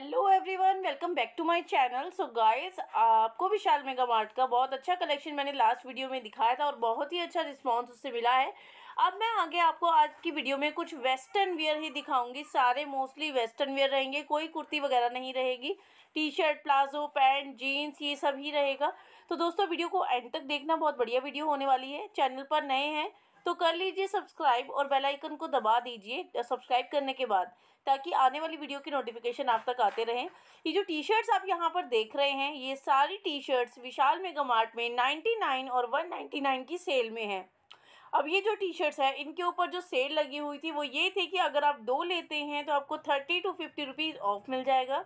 hello everyone welcome back to my channel so guys आपको Vishal mega mart का बहुत अच्छा कलेक्शन मैंने लास्ट वीडियो में दिखाया था और बहुत ही अच्छा रिस्पांस उससे मिला है अब मैं आगे आपको आज की वीडियो में कुछ वेस्टर्न वियर ही दिखाऊंगी सारे मोस्टली वेस्टर्न वियर रहेंगे कोई कुर्ती वगैरह नहीं रहेगी T shirt palazzo pants jeans ये सब ही रहेगा तो दोस्तों वीडियो को एंड तक देखना बहुत बढ़िया वीडियो होने वाली है चैनल पर नए हैं तो कर लीजिए सब्सक्राइब और बेल आइकन को दबा दीजिए सब्सक्राइब करने के बाद ताकि आने वाली वीडियो की नोटिफिकेशन आप तक आते रहें ये जो टी शर्ट्स आप यहाँ पर देख रहे हैं ये सारी T shirts Vishal mega mart में 99 और 199 की सेल में हैं अब ये जो टी शर्ट्स हैं इनके ऊपर जो सेल लगी हुई थी वो ये थी कि अगर आप दो लेते हैं तो आपको thirty to fifty rupees off मिल जाएगा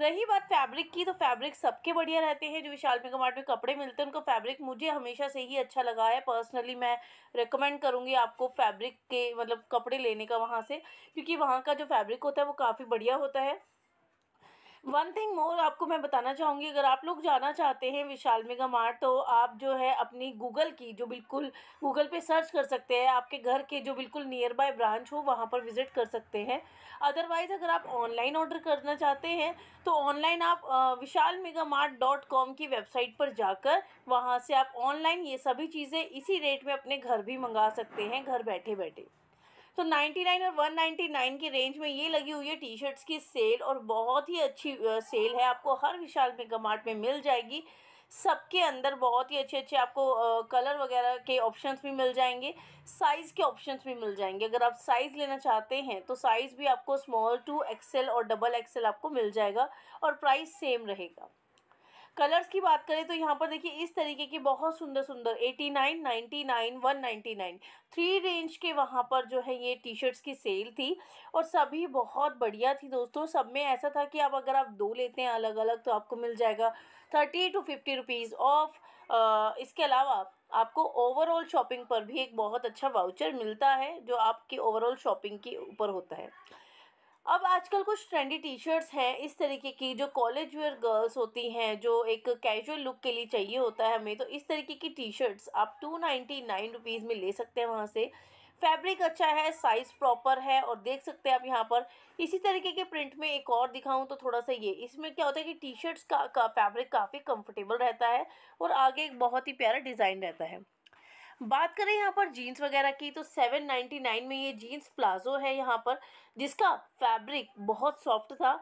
रही बात फैब्रिक की तो फैब्रिक सबके बढ़िया रहते हैं जो विशाल मेगा मार्ट में कपड़े मिलते हैं उनका फैब्रिक मुझे हमेशा से ही अच्छा लगा है पर्सनली मैं रिकमेंड करूँगी आपको फैब्रिक के मतलब कपड़े लेने का वहाँ से क्योंकि वहाँ का जो फैब्रिक होता है वो काफ़ी बढ़िया होता है वन थिंग मोर आपको मैं बताना चाहूँगी अगर आप लोग जाना चाहते हैं विशाल मेगा मार्ट तो आप जो है अपनी गूगल की जो बिल्कुल गूगल पे सर्च कर सकते हैं आपके घर के जो बिल्कुल नियर बाय ब्रांच हो वहाँ पर विज़िट कर सकते हैं अदरवाइज़ अगर आप ऑनलाइन ऑर्डर करना चाहते हैं तो ऑनलाइन आप Vishal mega mart dot com की वेबसाइट पर जाकर वहाँ से आप ऑनलाइन ये सभी चीज़ें इसी रेट में अपने घर भी मंगा सकते हैं घर बैठे बैठे तो 99 और 199 की रेंज में ये लगी हुई है टी शर्ट्स की सेल और बहुत ही अच्छी सेल है आपको हर विशाल मेगा मार्ट में मिल जाएगी सबके अंदर बहुत ही अच्छे अच्छे आपको कलर वगैरह के ऑप्शंस भी मिल जाएंगे साइज़ के ऑप्शंस भी मिल जाएंगे अगर आप साइज़ लेना चाहते हैं तो साइज़ भी आपको स्मॉल टू एक्सेल और डबल एक्सेल आपको मिल जाएगा और प्राइस सेम रहेगा कलर्स की बात करें तो यहाँ पर देखिए इस तरीके के बहुत सुंदर सुंदर eighty nine nine ninety one ninety nine three range के वहाँ पर जो है ये टी शर्ट्स की सेल थी और सभी बहुत बढ़िया थी दोस्तों सब में ऐसा था कि आप अगर आप दो लेते हैं अलग अलग तो आपको मिल जाएगा thirty to fifty rupees off इसके अलावा आपको ओवरऑल शॉपिंग पर भी एक बहुत अच्छा वाउचर मिलता है जो आपकी ओवरऑल शॉपिंग के ऊपर होता है अब आजकल कुछ ट्रेंडी टी शर्ट्स हैं इस तरीके की जो कॉलेज वेयर गर्ल्स होती हैं जो एक कैजुअल लुक के लिए चाहिए होता है हमें तो इस तरीके की टी शर्ट्स आप टू नाइन्टी नाइन रुपीज़ में ले सकते हैं वहाँ से फैब्रिक अच्छा है साइज़ प्रॉपर है और देख सकते हैं आप यहाँ पर इसी तरीके के प्रिंट में एक और दिखाऊं तो थोड़ा सा ये इसमें क्या होता है कि टी शर्ट्स का, का फैब्रिक काफ़ी कंफर्टेबल रहता है और आगे एक बहुत ही प्यारा डिज़ाइन रहता है बात करें यहाँ पर जीन्स वगैरह की तो सेवन नाइन्टी नाइन में ये जीन्स प्लाजो है यहाँ पर जिसका फैब्रिक बहुत सॉफ्ट था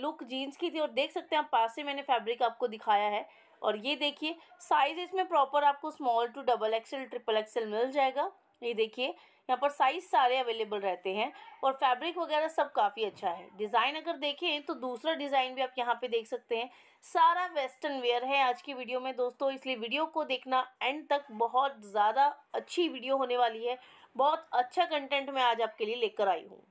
लुक जीन्स की थी और देख सकते हैं आप पास से मैंने फैब्रिक आपको दिखाया है और ये देखिए साइज इसमें प्रॉपर आपको small to double XL triple XL मिल जाएगा ये देखिए यहाँ पर साइज़ सारे अवेलेबल रहते हैं और फैब्रिक वगैरह सब काफ़ी अच्छा है डिज़ाइन अगर देखें तो दूसरा डिज़ाइन भी आप यहाँ पे देख सकते हैं सारा वेस्टर्न वेयर है आज की वीडियो में दोस्तों इसलिए वीडियो को देखना एंड तक बहुत ज़्यादा अच्छी वीडियो होने वाली है बहुत अच्छा कंटेंट मैं आज आपके लिए लेकर आई हूँ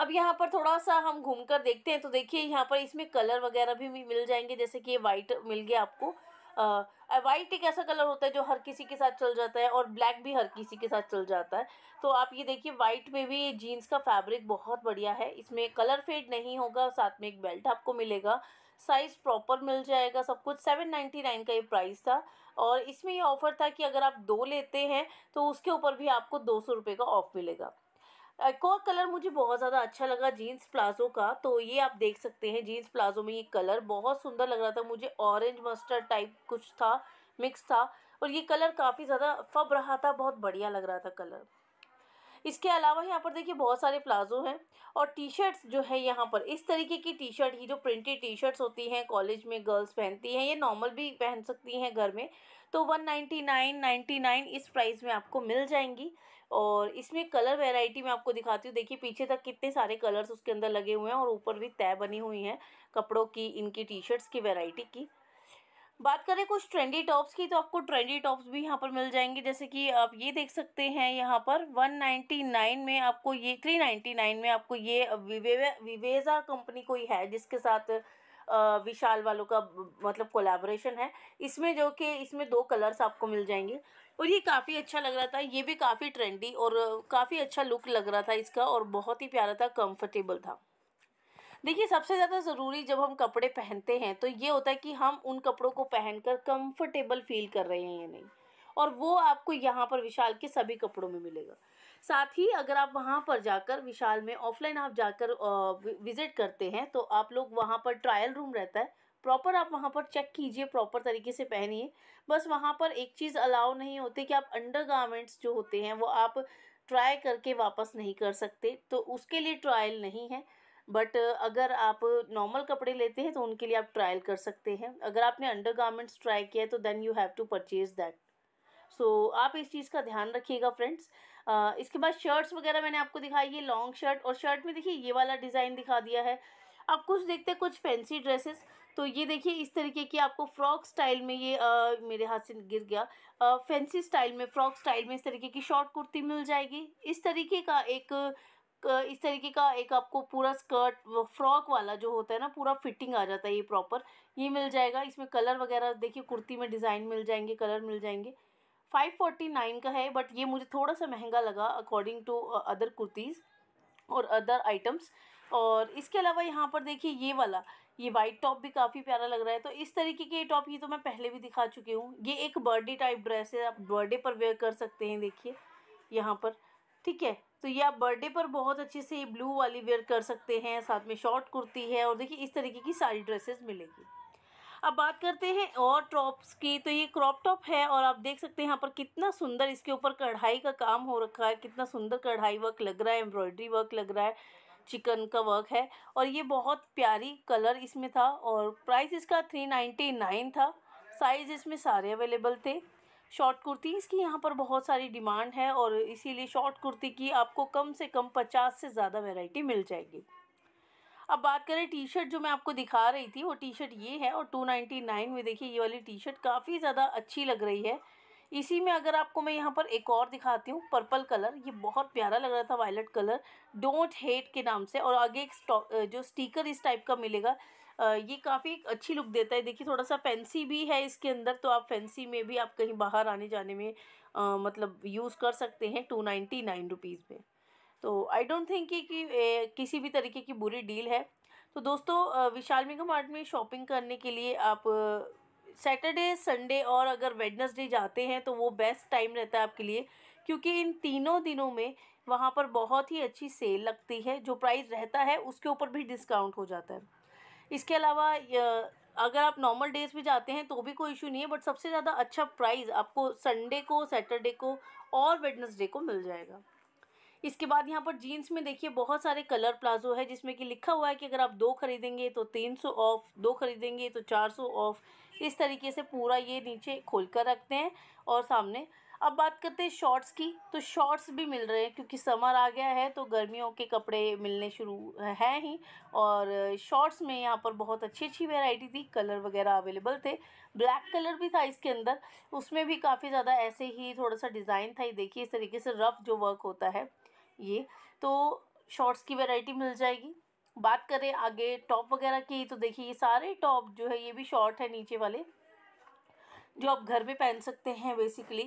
अब यहाँ पर थोड़ा सा हम घूमकर देखते हैं तो देखिए यहाँ पर इसमें कलर वगैरह भी मिल जाएंगे जैसे कि ये वाइट मिल गया आपको वाइट एक ऐसा कलर होता है जो हर किसी के साथ चल जाता है और ब्लैक भी हर किसी के साथ चल जाता है तो आप ये देखिए वाइट में भी जीन्स का फैब्रिक बहुत बढ़िया है इसमें कलर फेड नहीं होगा साथ में एक बेल्ट आपको मिलेगा साइज़ प्रॉपर मिल जाएगा सब कुछ सेवन नाइन्टी नाइन का ये प्राइस था और इसमें ये ऑफ़र था कि अगर आप दो लेते हैं तो उसके ऊपर भी आपको दो सौ रुपये का ऑफ़ मिलेगा एक और कलर मुझे बहुत ज़्यादा अच्छा लगा जीन्स प्लाजो का तो ये आप देख सकते हैं जीन्स प्लाजो में ये कलर बहुत सुंदर लग रहा था मुझे ऑरेंज मस्टर्ड टाइप कुछ था मिक्स था और ये कलर काफ़ी ज़्यादा फब रहा था बहुत बढ़िया लग रहा था कलर इसके अलावा यहाँ पर देखिए बहुत सारे प्लाजो हैं और टी शर्ट्स जो है यहाँ पर इस तरीके की टी शर्ट ही जो प्रिंटेड टी शर्ट्स होती हैं कॉलेज में गर्ल्स पहनती हैं ये नॉर्मल भी पहन सकती हैं घर में तो 199 99 इस प्राइस में आपको मिल जाएंगी और इसमें कलर वैरायटी मैं आपको दिखाती हूँ देखिए पीछे तक कितने सारे कलर्स उसके अंदर लगे हुए हैं और ऊपर भी तय बनी हुई हैं कपड़ों की इनकी टी शर्ट्स की वैरायटी की बात करें कुछ ट्रेंडी टॉप्स की तो आपको ट्रेंडी टॉप्स भी यहाँ पर मिल जाएंगे जैसे कि आप ये देख सकते हैं यहाँ पर 199 में आपको ये 399 में आपको ये विवे विवेजा कंपनी कोई है जिसके साथ विशाल वालों का मतलब कोलैबोरेशन है इसमें जो कि इसमें दो कलर्स आपको मिल जाएंगे और ये काफ़ी अच्छा लग रहा था ये भी काफ़ी ट्रेंडी और काफ़ी अच्छा लुक लग रहा था इसका और बहुत ही प्यारा था कम्फर्टेबल था देखिए सबसे ज़्यादा ज़रूरी जब हम कपड़े पहनते हैं तो ये होता है कि हम उन कपड़ों को पहनकर कंफर्टेबल फील कर रहे हैं या नहीं और वो आपको यहाँ पर विशाल के सभी कपड़ों में मिलेगा साथ ही अगर आप वहाँ पर जाकर विशाल में ऑफलाइन आप जाकर विज़िट करते हैं तो आप लोग वहाँ पर ट्रायल रूम रहता है प्रॉपर आप वहाँ पर चेक कीजिए प्रॉपर तरीके से पहनिए बस वहाँ पर एक चीज़ अलाउ नहीं होती कि आप अंडर गारमेंट्स जो होते हैं वो आप ट्राई करके वापस नहीं कर सकते तो उसके लिए ट्रायल नहीं है बट अगर आप नॉर्मल कपड़े लेते हैं तो उनके लिए आप ट्रायल कर सकते हैं अगर आपने अंडर गारमेंट्स ट्राई किया है तो then you have to purchase that so आप इस चीज़ का ध्यान रखिएगा फ्रेंड्स इसके बाद शर्ट्स वगैरह मैंने आपको दिखाई ये लॉन्ग शर्ट और शर्ट में देखिए ये वाला डिज़ाइन दिखा दिया है आप कुछ देखते हैं कुछ फैंसी ड्रेसेस तो ये देखिए इस तरीके की आपको फ्रॉक स्टाइल में ये आ, मेरे हाथ से गिर गया आ, फैंसी स्टाइल में फ्रॉक स्टाइल में इस तरीके की शॉर्ट कुर्ती मिल जाएगी इस तरीके का एक इस तरीके का एक आपको पूरा स्कर्ट फ्रॉक वाला जो होता है ना पूरा फिटिंग आ जाता है ये प्रॉपर ये मिल जाएगा इसमें कलर वगैरह देखिए कुर्ती में डिज़ाइन मिल जाएंगे कलर मिल जाएंगे फाइव फोर्टी नाइन का है बट ये मुझे थोड़ा सा महंगा लगा अकॉर्डिंग टू अदर कुर्तीज़ और अदर आइटम्स और इसके अलावा यहाँ पर देखिए ये वाला ये वाइट टॉप भी काफ़ी प्यारा लग रहा है तो इस तरीके के टॉप ये तो मैं पहले भी दिखा चुकी हूँ ये एक बर्थडे टाइप ड्रेस है आप बर्थडे पर वेयर कर सकते हैं देखिए यहाँ पर ठीक है तो ये आप बर्थडे पर बहुत अच्छे से ये ब्लू वाली वेयर कर सकते हैं साथ में शॉर्ट कुर्ती है और देखिए इस तरीके की सारी ड्रेसेस मिलेगी अब बात करते हैं और टॉप्स की तो ये क्रॉप टॉप है और आप देख सकते हैं यहाँ पर कितना सुंदर इसके ऊपर कढ़ाई का काम हो रखा है कितना सुंदर कढ़ाई वर्क लग रहा है एम्ब्रॉयडरी वर्क लग रहा है चिकन का वर्क है और ये बहुत प्यारी कलर इसमें था और प्राइस इसका थ्री नाइन्टी नाइन था साइज़ इसमें सारे अवेलेबल थे शॉर्ट कुर्तीज़ की यहाँ पर बहुत सारी डिमांड है और इसीलिए शॉर्ट कुर्ती की आपको कम से कम पचास से ज़्यादा वेराइटी मिल जाएगी अब बात करें टी शर्ट जो मैं आपको दिखा रही थी वो टी शर्ट ये है और टू नाइन्टी नाइन में देखिए ये वाली टी शर्ट काफ़ी ज़्यादा अच्छी लग रही है इसी में अगर आपको मैं यहाँ पर एक और दिखाती हूँ पर्पल कलर ये बहुत प्यारा लग रहा था वायलट कलर डोंट हेट के नाम से और आगे एक जो स्टीकर इस टाइप का मिलेगा ये काफ़ी अच्छी लुक देता है देखिए थोड़ा सा फैंसी भी है इसके अंदर तो आप फैंसी में भी आप कहीं बाहर आने जाने में आ, मतलब यूज़ कर सकते हैं टू नाइन्टी नाइन रुपीज़ में तो आई डोंट थिंक ये कि ए, किसी भी तरीके की बुरी डील है तो दोस्तों विशाल मेगा मार्ट में शॉपिंग करने के लिए आप सैटरडे संडे और अगर वेडनेसडे जाते हैं तो वो बेस्ट टाइम रहता है आपके लिए क्योंकि इन तीनों दिनों में वहाँ पर बहुत ही अच्छी सेल लगती है जो प्राइस रहता है उसके ऊपर भी डिस्काउंट हो जाता है इसके अलावा अगर आप नॉर्मल डेज़ में जाते हैं तो भी कोई इशू नहीं है बट सबसे ज़्यादा अच्छा प्राइस आपको संडे को सैटरडे को और वेडनेसडे को मिल जाएगा इसके बाद यहाँ पर जीन्स में देखिए बहुत सारे कलर प्लाजो है जिसमें कि लिखा हुआ है कि अगर आप दो खरीदेंगे तो तीन सौ ऑफ दो खरीदेंगे तो चार सौ ऑफ इस तरीके से पूरा ये नीचे खोल कर रखते हैं और सामने अब बात करते हैं शॉर्ट्स की तो शॉर्ट्स भी मिल रहे हैं क्योंकि समर आ गया है तो गर्मियों के कपड़े मिलने शुरू हैं ही और शॉर्ट्स में यहाँ पर बहुत अच्छी अच्छी वेराइटी थी कलर वगैरह अवेलेबल थे ब्लैक कलर भी था इसके अंदर उसमें भी काफ़ी ज़्यादा ऐसे ही थोड़ा सा डिज़ाइन था ये देखिए इस तरीके से रफ़ जो वर्क होता है ये तो शॉर्ट्स की वेराइटी मिल जाएगी बात करें आगे टॉप वगैरह की तो देखिए ये सारे टॉप जो है ये भी शॉर्ट है नीचे वाले जो आप घर पे पहन सकते हैं बेसिकली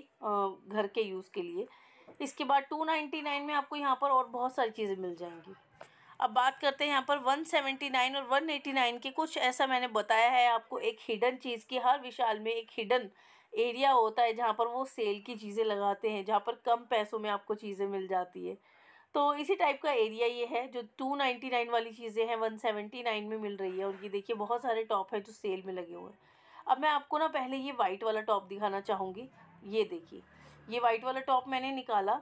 घर के यूज़ के लिए इसके बाद टू नाइन्टी नाइन में आपको यहाँ पर और बहुत सारी चीज़ें मिल जाएंगी अब बात करते हैं यहाँ पर वन सेवेंटी नाइन और वन एटी नाइन के कुछ ऐसा मैंने बताया है आपको एक हिडन चीज़ की हर विशाल में एक हिडन एरिया होता है जहाँ पर वो सेल की चीज़ें लगाते हैं जहाँ पर कम पैसों में आपको चीज़ें मिल जाती है तो इसी टाइप का एरिया ये है जो टू नाइन्टी नाइन वाली चीज़ें हैं वन सेवेंटी नाइन में मिल रही है और ये देखिए बहुत सारे टॉप है जो सेल में लगे हुए हैं अब मैं आपको ना पहले ये वाइट वाला टॉप दिखाना चाहूँगी ये देखिए ये वाइट वाला टॉप मैंने निकाला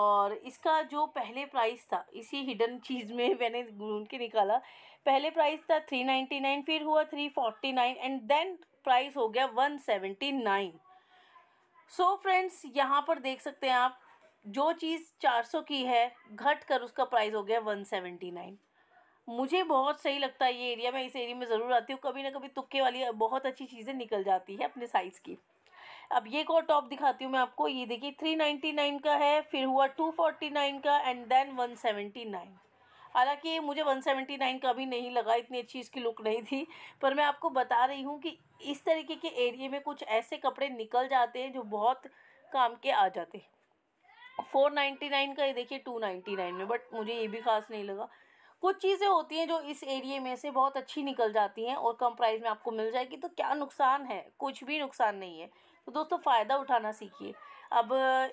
और इसका जो पहले प्राइस था इसी हिडन चीज़ में मैंने ढूंढ के निकाला पहले प्राइस था थ्री नाइन्टी नाइन फिर हुआ three forty nine and then price हो गया one seventy nine so friends यहाँ पर देख सकते हैं आप जो चीज़ 400 की है घट कर उसका प्राइस हो गया 179 मुझे बहुत सही लगता है ये एरिया मैं इस एरिया में ज़रूर आती हूँ कभी ना कभी तुक्के वाली बहुत अच्छी चीज़ें निकल जाती है अपने साइज़ की अब ये एक और टॉप दिखाती हूँ मैं आपको ये देखिए 399 का है फिर हुआ 249 का एंड देन 179 हालांकि मुझे 179 का भी नहीं लगा इतनी अच्छी इसकी लुक नहीं थी पर मैं आपको बता रही हूँ कि इस तरीके के एरिए में कुछ ऐसे कपड़े निकल जाते हैं जो बहुत काम के आ जाते हैं फोर नाइन्टी नाइन का ये देखिए टू नाइन्टी नाइन में बट मुझे ये भी खास नहीं लगा कुछ चीज़ें होती हैं जो इस एरिए में से बहुत अच्छी निकल जाती हैं और कम प्राइस में आपको मिल जाएगी तो क्या नुकसान है कुछ भी नुकसान नहीं है तो दोस्तों फ़ायदा उठाना सीखिए अब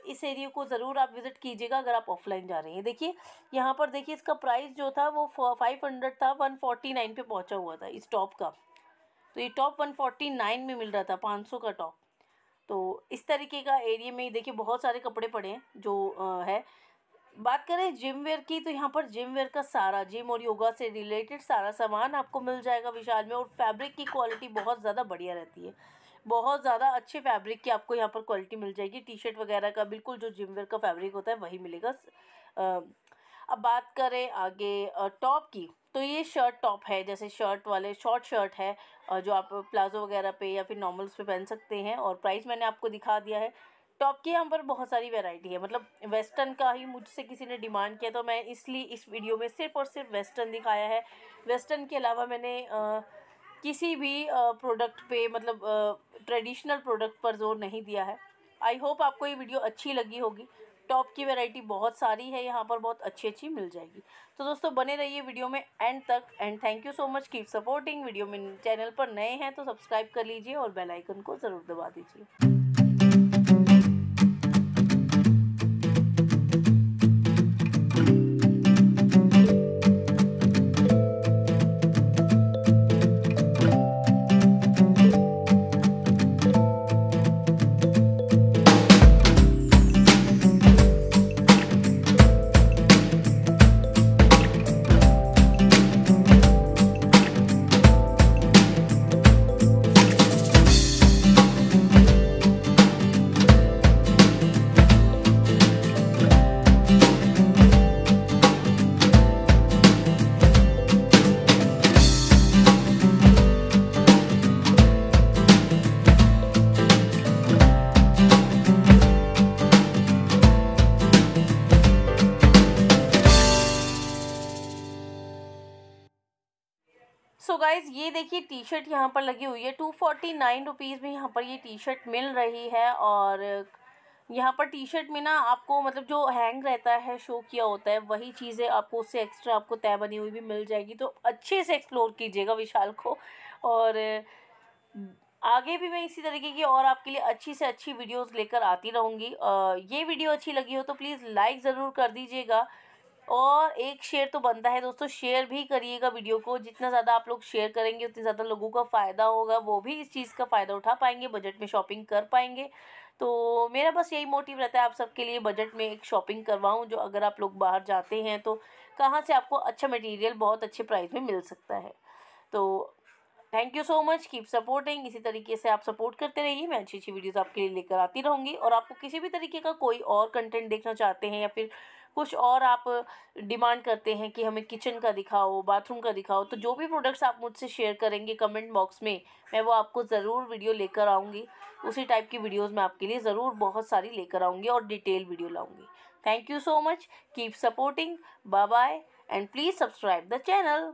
इस एरिए को ज़रूर आप विज़िट कीजिएगा अगर आप ऑफलाइन जा रहे हैं देखिए यहाँ पर देखिए इसका प्राइस जो था वो फाइव हंड्रेड था वन फोर्टी नाइन पर पहुँचा हुआ था इस टॉप का तो ये टॉप वन फोर्टी नाइन में मिल रहा था पाँच सौ का टॉप तो इस तरीके का एरिया में देखिए बहुत सारे कपड़े पड़े हैं जो है बात करें जिम वेयर की तो यहाँ पर जिम वेयर का सारा जिम और योगा से रिलेटेड सारा सामान आपको मिल जाएगा विशाल में और फैब्रिक की क्वालिटी बहुत ज़्यादा बढ़िया रहती है बहुत ज़्यादा अच्छे फैब्रिक की आपको यहाँ पर क्वालिटी मिल जाएगी टी शर्ट वगैरह का बिल्कुल जो जिम वेयर का फैब्रिक होता है वही मिलेगा अब बात करें आगे टॉप की तो ये शर्ट टॉप है जैसे शर्ट वाले शॉर्ट शर्ट है जो आप प्लाज़ो वगैरह पे या फिर नॉर्मल्स पे पहन सकते हैं और प्राइस मैंने आपको दिखा दिया है टॉप की यहाँ पर बहुत सारी वैरायटी है मतलब वेस्टर्न का ही मुझसे किसी ने डिमांड किया तो मैं इसलिए इस वीडियो में सिर्फ और सिर्फ वेस्टर्न दिखाया है वेस्टर्न के अलावा मैंने आ, किसी भी प्रोडक्ट पे मतलब ट्रेडिशनल प्रोडक्ट पर जोर नहीं दिया है आई होप आपको ये वीडियो अच्छी लगी होगी टॉप की वैरायटी बहुत सारी है यहाँ पर बहुत अच्छी अच्छी मिल जाएगी तो दोस्तों बने रहिए वीडियो में एंड तक and thank you so much keep supporting video में चैनल पर नए हैं तो सब्सक्राइब कर लीजिए और बेलाइकन को ज़रूर दबा दीजिए सो तो गाइज़ ये देखिए टी शर्ट यहाँ पर लगी हुई है टू फोर्टी नाइन रुपीज़ में यहाँ पर ये टी शर्ट मिल रही है और यहाँ पर टी शर्ट में ना आपको मतलब जो हैंग रहता है शो किया होता है वही चीज़ें आपको उससे एक्स्ट्रा आपको तय बनी हुई भी मिल जाएगी तो अच्छे से एक्सप्लोर कीजिएगा विशाल को और आगे भी मैं इसी तरीके की और आपके लिए अच्छी से अच्छी वीडियोस लेकर आती रहूँगी ये वीडियो अच्छी लगी हो तो प्लीज़ लाइक ज़रूर कर दीजिएगा और एक शेयर तो बनता है दोस्तों शेयर भी करिएगा वीडियो को जितना ज़्यादा आप लोग शेयर करेंगे उतने ज़्यादा लोगों का फ़ायदा होगा वो भी इस चीज़ का फ़ायदा उठा पाएंगे बजट में शॉपिंग कर पाएंगे तो मेरा बस यही मोटिव रहता है आप सबके लिए बजट में एक शॉपिंग करवाऊँ जो अगर आप लोग बाहर जाते हैं तो कहाँ से आपको अच्छा मटीरियल बहुत अच्छे प्राइस में मिल सकता है तो thank you so much keep supporting इसी तरीके से आप सपोर्ट करते रहिए मैं अच्छी अच्छी वीडियोस आपके लिए लेकर आती रहूँगी और आपको किसी भी तरीके का कोई और कंटेंट देखना चाहते हैं या फिर कुछ और आप डिमांड करते हैं कि हमें किचन का दिखाओ बाथरूम का दिखाओ तो जो भी प्रोडक्ट्स आप मुझसे शेयर करेंगे कमेंट बॉक्स में मैं वो आपको ज़रूर वीडियो लेकर आऊँगी उसी टाइप की वीडियोज़ मैं आपके लिए ज़रूर बहुत सारी लेकर आऊँगी और डिटेल वीडियो लाऊँगी thank you so much keep supporting bye bye and please subscribe the channel